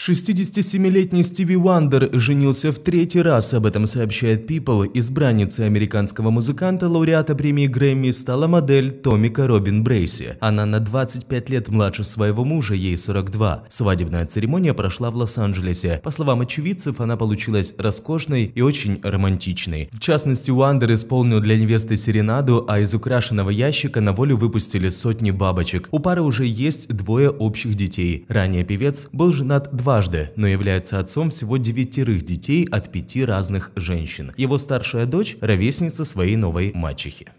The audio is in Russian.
67-летний Стиви Уандер женился в третий раз, об этом сообщает People. Избранница американского музыканта, лауреата премии Грэмми, стала модель Томика Робин Брейси. Она на 25 лет младше своего мужа, ей 42. Свадебная церемония прошла в Лос-Анджелесе. По словам очевидцев, она получилась роскошной и очень романтичной. В частности, Уандер исполнил для невесты серенаду, а из украшенного ящика на волю выпустили сотни бабочек. У пары уже есть двое общих детей. Ранее певец был женат два дважды, но является отцом всего девятерых детей от пяти разных женщин. Его старшая дочь – ровесница своей новой мачехи.